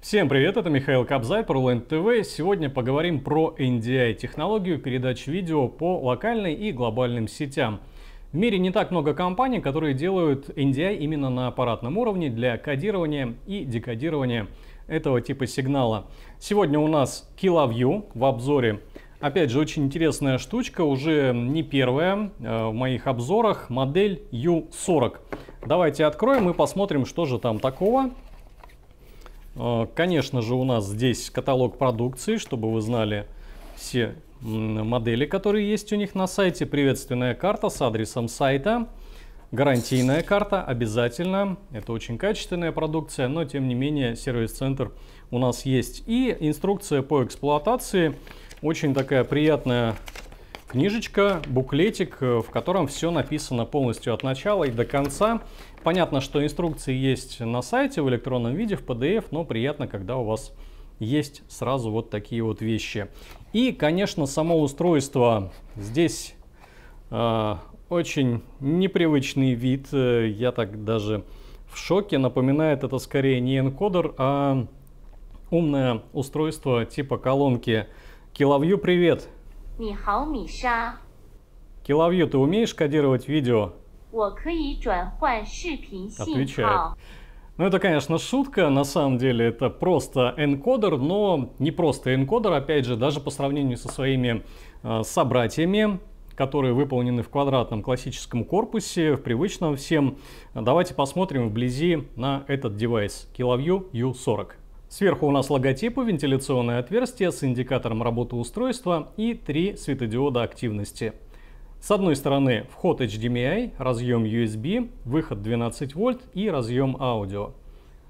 Всем привет, это Михаил Кобзай, про TV. Сегодня поговорим про NDI-технологию передач видео по локальной и глобальным сетям. В мире не так много компаний, которые делают NDI именно на аппаратном уровне для кодирования и декодирования этого типа сигнала. Сегодня у нас KilaView в обзоре. Опять же, очень интересная штучка, уже не первая э, в моих обзорах, модель U40. Давайте откроем и посмотрим, что же там такого. Э, конечно же, у нас здесь каталог продукции, чтобы вы знали все модели, которые есть у них на сайте. Приветственная карта с адресом сайта. Гарантийная карта обязательно. Это очень качественная продукция, но тем не менее сервис-центр у нас есть. И инструкция по эксплуатации. Очень такая приятная Книжечка, буклетик, э, в котором все написано полностью от начала и до конца. Понятно, что инструкции есть на сайте в электронном виде, в PDF, но приятно, когда у вас есть сразу вот такие вот вещи. И, конечно, само устройство. Здесь э, очень непривычный вид. Э, я так даже в шоке. Напоминает это скорее не энкодер, а умное устройство типа колонки. Киловью, привет! 你好，米莎。Киловью, ты умеешь кодировать видео? Отвечаю. Ну это, конечно, шутка. На самом деле, это просто энкодер, но не просто энкодер, опять же, даже по сравнению со своими э, собратьями, которые выполнены в квадратном классическом корпусе, в привычном всем. Давайте посмотрим вблизи на этот девайс Киловью U40. Сверху у нас логотипы, вентиляционное отверстие с индикатором работы устройства и три светодиода активности. С одной стороны вход HDMI, разъем USB, выход 12 вольт и разъем аудио.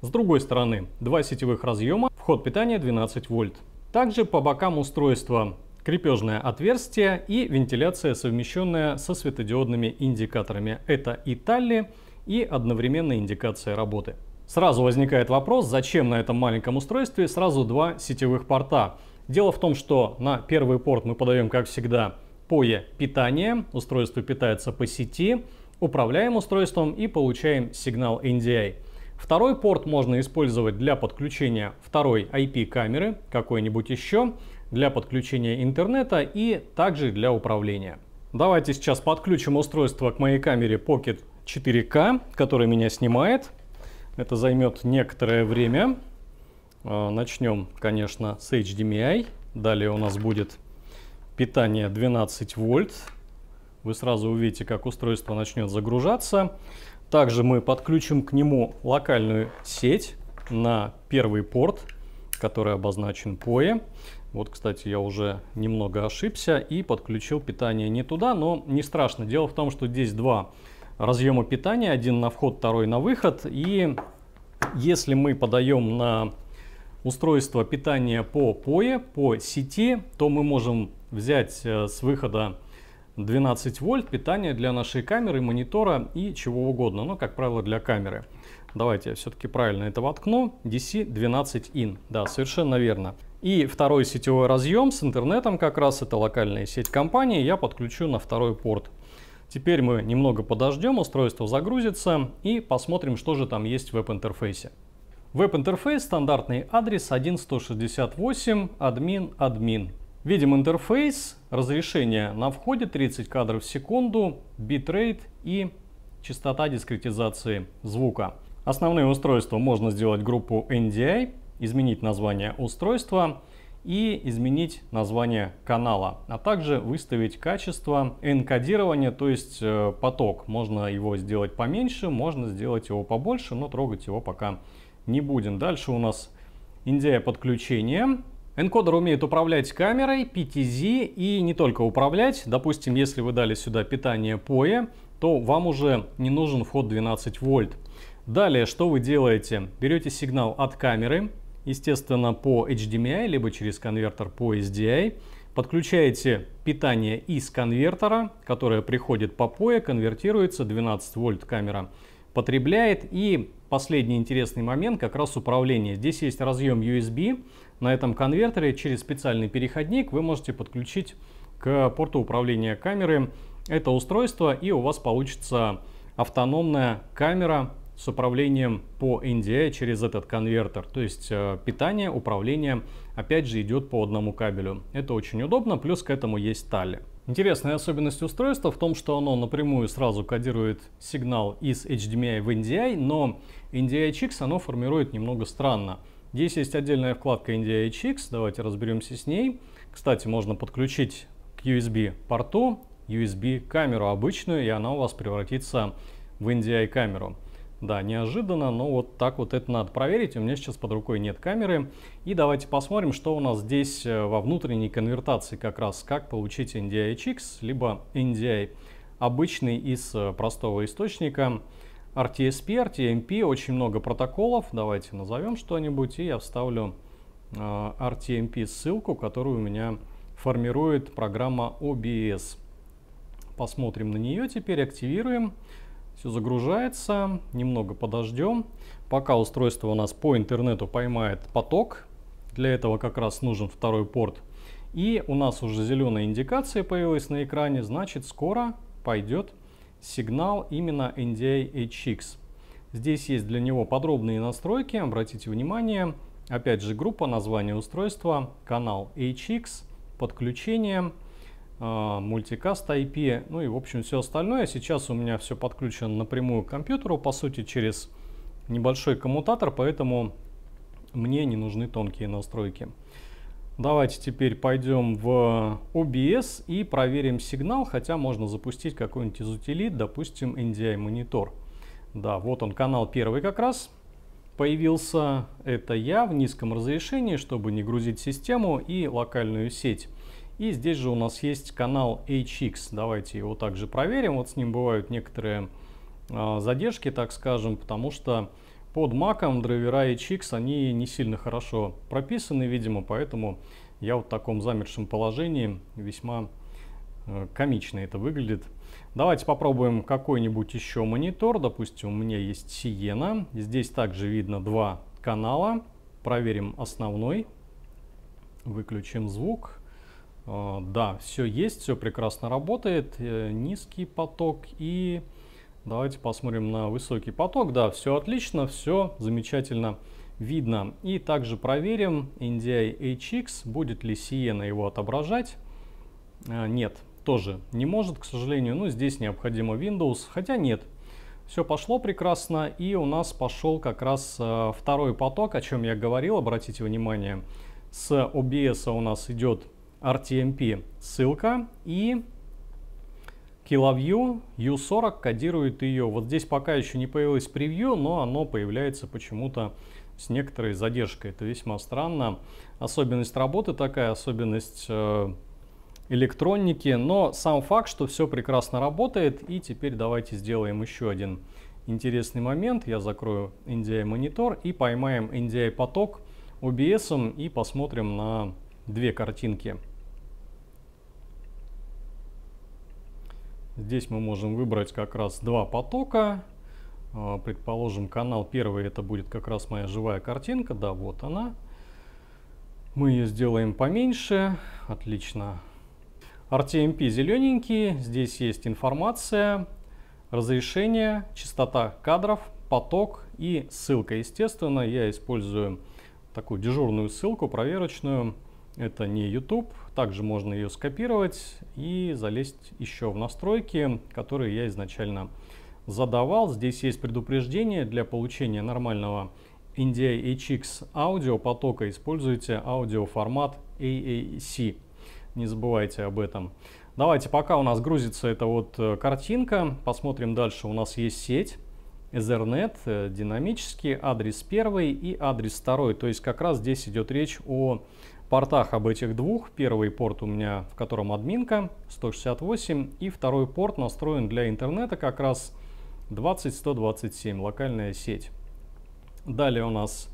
С другой стороны два сетевых разъема, вход питания 12 вольт. Также по бокам устройства крепежное отверстие и вентиляция, совмещенная со светодиодными индикаторами. Это и талли, и одновременная индикация работы. Сразу возникает вопрос, зачем на этом маленьком устройстве сразу два сетевых порта. Дело в том, что на первый порт мы подаем, как всегда, POE питание, устройство питается по сети, управляем устройством и получаем сигнал NDI. А. Второй порт можно использовать для подключения второй IP-камеры, какой-нибудь еще, для подключения интернета и также для управления. Давайте сейчас подключим устройство к моей камере Pocket 4K, которая меня снимает. Это займет некоторое время. А, начнем, конечно, с HDMI. Далее у нас будет питание 12 вольт. Вы сразу увидите, как устройство начнет загружаться. Также мы подключим к нему локальную сеть на первый порт, который обозначен POE. Вот, кстати, я уже немного ошибся и подключил питание не туда, но не страшно. Дело в том, что здесь два разъема питания, один на вход, второй на выход. И если мы подаем на устройство питания по POE, по сети, то мы можем взять э, с выхода 12 вольт питание для нашей камеры, монитора и чего угодно, но, ну, как правило, для камеры. Давайте я все-таки правильно это воткну. DC 12 in. Да, совершенно верно. И второй сетевой разъем с интернетом, как раз это локальная сеть компании, я подключу на второй порт. Теперь мы немного подождем, устройство загрузится и посмотрим, что же там есть в веб-интерфейсе. Веб-интерфейс, стандартный адрес 1168 админ админ. Видим интерфейс, разрешение на входе 30 кадров в секунду, битрейт и частота дискретизации звука. Основные устройства можно сделать группу NDI, изменить название устройства, и изменить название канала, а также выставить качество энкодирования, то есть э, поток. Можно его сделать поменьше, можно сделать его побольше, но трогать его пока не будем. Дальше у нас индия подключение. Энкодер умеет управлять камерой, PTZ и не только управлять. Допустим, если вы дали сюда питание POE, то вам уже не нужен вход 12 вольт. Далее, что вы делаете? Берете сигнал от камеры, естественно, по HDMI, либо через конвертер по SDI. Подключаете питание из конвертера, которое приходит по POE, конвертируется, 12 вольт камера потребляет. И последний интересный момент как раз управление. Здесь есть разъем USB. На этом конвертере через специальный переходник вы можете подключить к порту управления камеры это устройство и у вас получится автономная камера с управлением по NDI а через этот конвертер. То есть э, питание, управление, опять же, идет по одному кабелю. Это очень удобно, плюс к этому есть тали. Интересная особенность устройства в том, что оно напрямую сразу кодирует сигнал из HDMI в NDI, а, но ndi HX а оно формирует немного странно. Здесь есть отдельная вкладка ndi HX, давайте разберемся с ней. Кстати, можно подключить к USB-порту USB-камеру обычную, и она у вас превратится в NDI-камеру. Да, неожиданно, но вот так вот это надо проверить. У меня сейчас под рукой нет камеры. И давайте посмотрим, что у нас здесь э, во внутренней конвертации как раз, как получить NDIHX, либо NDI обычный из э, простого источника. RTSP, RTMP, очень много протоколов. Давайте назовем что-нибудь, и я вставлю э, RTMP ссылку, которую у меня формирует программа OBS. Посмотрим на нее теперь, Активируем. Все загружается, немного подождем, пока устройство у нас по интернету поймает поток. Для этого как раз нужен второй порт. И у нас уже зеленая индикация появилась на экране, значит скоро пойдет сигнал именно NDI HX. Здесь есть для него подробные настройки, обратите внимание. Опять же группа, название устройства, канал HX, подключение, а, мультикаст IP, ну и в общем все остальное. Сейчас у меня все подключено напрямую к компьютеру, по сути через небольшой коммутатор, поэтому мне не нужны тонкие настройки. Давайте теперь пойдем в OBS и проверим сигнал, хотя можно запустить какой-нибудь из утилит, допустим, NDI монитор. Да, вот он, канал первый как раз появился. Это я в низком разрешении, чтобы не грузить систему и локальную сеть. И здесь же у нас есть канал HX. Давайте его также проверим. Вот с ним бывают некоторые а, задержки, так скажем, потому что под маком драйвера HX они не сильно хорошо прописаны, видимо, поэтому я вот в таком замершем положении весьма э, комично это выглядит. Давайте попробуем какой-нибудь еще монитор. Допустим, у меня есть Сиена. Здесь также видно два канала. Проверим основной. Выключим звук. А, да, все есть, все прекрасно работает. Э, низкий поток и давайте посмотрим на высокий поток. Да, все отлично, все замечательно видно. И также проверим NDI HX, будет ли сиена его отображать. А, нет, тоже не может, к сожалению. Ну, здесь необходимо Windows, хотя нет. Все пошло прекрасно, и у нас пошел как раз а, второй поток, о чем я говорил, обратите внимание. С OBS у нас идет RTMP эм ссылка и KiloView U40 кодирует ее. Вот здесь пока еще не появилось превью, но оно появляется почему-то с некоторой задержкой. Это весьма странно. Особенность работы такая, особенность э, электроники. Но сам факт, что все прекрасно работает. И теперь давайте сделаем еще один интересный момент. Я закрою NDI монитор и поймаем NDI поток OBS и посмотрим на две картинки. Здесь мы можем выбрать как раз два потока. А, предположим, канал первый это будет как раз моя живая картинка. Да, вот она. Мы ее сделаем поменьше. Отлично. RTMP зелененький. Здесь есть информация, разрешение, частота кадров, поток и ссылка. Естественно, я использую такую дежурную ссылку, проверочную. Это не YouTube, также можно ее скопировать и залезть еще в настройки, которые я изначально задавал. Здесь есть предупреждение для получения нормального NDI HX аудиопотока Используйте аудиоформат AAC. Не забывайте об этом. Давайте, пока у нас грузится эта вот э, картинка, посмотрим дальше. У нас есть сеть. Ethernet, э, динамический, адрес первый и адрес второй. То есть как раз здесь идет речь о портах об этих двух. Первый порт у меня, в котором админка 168, и второй порт настроен для интернета как раз 20127, локальная сеть. Далее у нас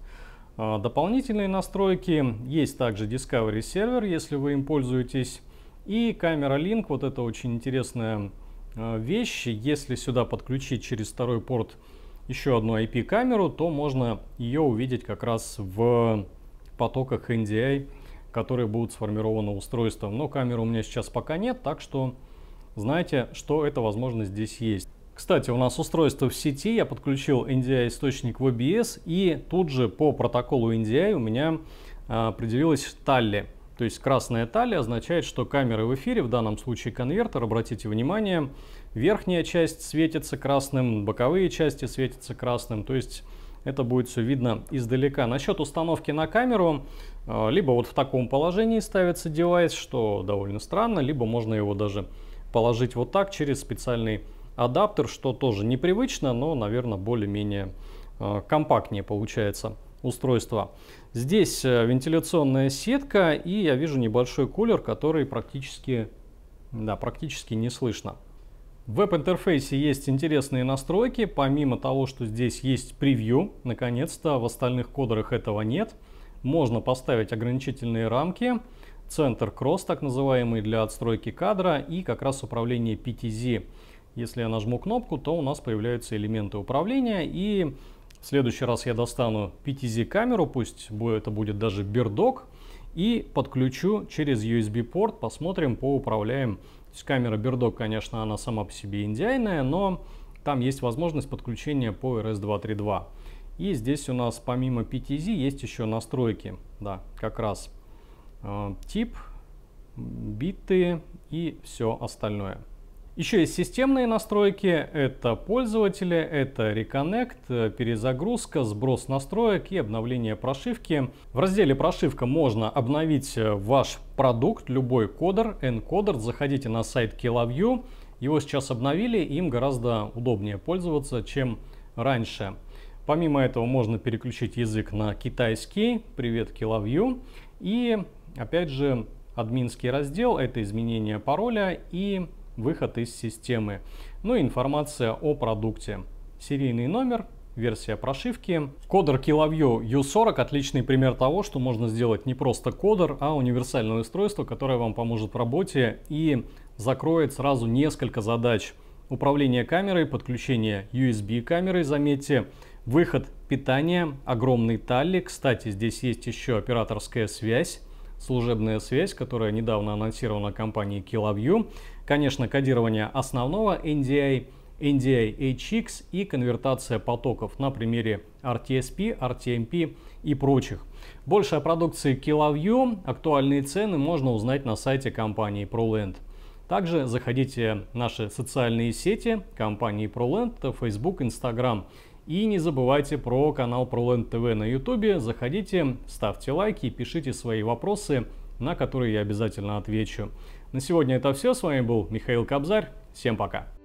э, дополнительные настройки. Есть также Discovery сервер, если вы им пользуетесь. И камера Link, вот это очень интересная э, вещь. Если сюда подключить через второй порт еще одну IP-камеру, то можно ее увидеть как раз в потоках NDI которые будут сформированы устройством. Но камеры у меня сейчас пока нет, так что знаете, что это возможно здесь есть. Кстати, у нас устройство в сети, я подключил NDI-источник а в OBS, и тут же по протоколу NDI а у меня а, определилась талли. То есть красная талия означает, что камеры в эфире, в данном случае конвертер, обратите внимание, верхняя часть светится красным, боковые части светятся красным, то есть это будет все видно издалека. Насчет установки на камеру, э, либо вот в таком положении ставится девайс, что довольно странно, либо можно его даже положить вот так через специальный адаптер, что тоже непривычно, но, наверное, более-менее э, компактнее получается устройство. Здесь э, вентиляционная сетка и я вижу небольшой кулер, который практически, да, практически не слышно. В веб-интерфейсе есть интересные настройки, помимо того, что здесь есть превью, наконец-то в остальных кодерах этого нет. Можно поставить ограничительные рамки, центр кросс, так называемый, для отстройки кадра и как раз управление PTZ. Если я нажму кнопку, то у нас появляются элементы управления и в следующий раз я достану PTZ камеру, пусть это будет даже бердок, и подключу через USB порт, посмотрим, поуправляем то есть камера Бердок, конечно, она сама по себе индийная, но там есть возможность подключения по RS-232. И здесь у нас помимо PTZ есть еще настройки. Да, как раз э, тип, биты и все остальное. Еще есть системные настройки, это пользователи, это Reconnect, э, перезагрузка, сброс настроек и обновление прошивки. В разделе «Прошивка» можно обновить э, ваш продукт, любой кодер, энкодер. Заходите на сайт KillaView, его сейчас обновили, им гораздо удобнее пользоваться, чем раньше. Помимо этого можно переключить язык на китайский, привет KillaView, и опять же админский раздел, это изменение пароля и выход из системы, ну и информация о продукте. Серийный номер, версия прошивки. Кодер KiloView U40 отличный пример того, что можно сделать не просто кодер, а универсальное устройство, которое вам поможет в работе и закроет сразу несколько задач. Управление камерой, подключение USB камеры, заметьте, выход питания, огромный талли. Кстати, здесь есть еще операторская связь служебная связь, которая недавно анонсирована компанией KiloView. Конечно, кодирование основного NDI, NDI HX и конвертация потоков на примере RTSP, RTMP и прочих. Больше о продукции KiloView, актуальные цены можно узнать на сайте компании ProLand. Также заходите в наши социальные сети компании ProLand, Facebook, Instagram. И не забывайте про канал ProLand TV на YouTube. Заходите, ставьте лайки, пишите свои вопросы, на которые я обязательно отвечу. На сегодня это все. С вами был Михаил Кобзарь. Всем пока.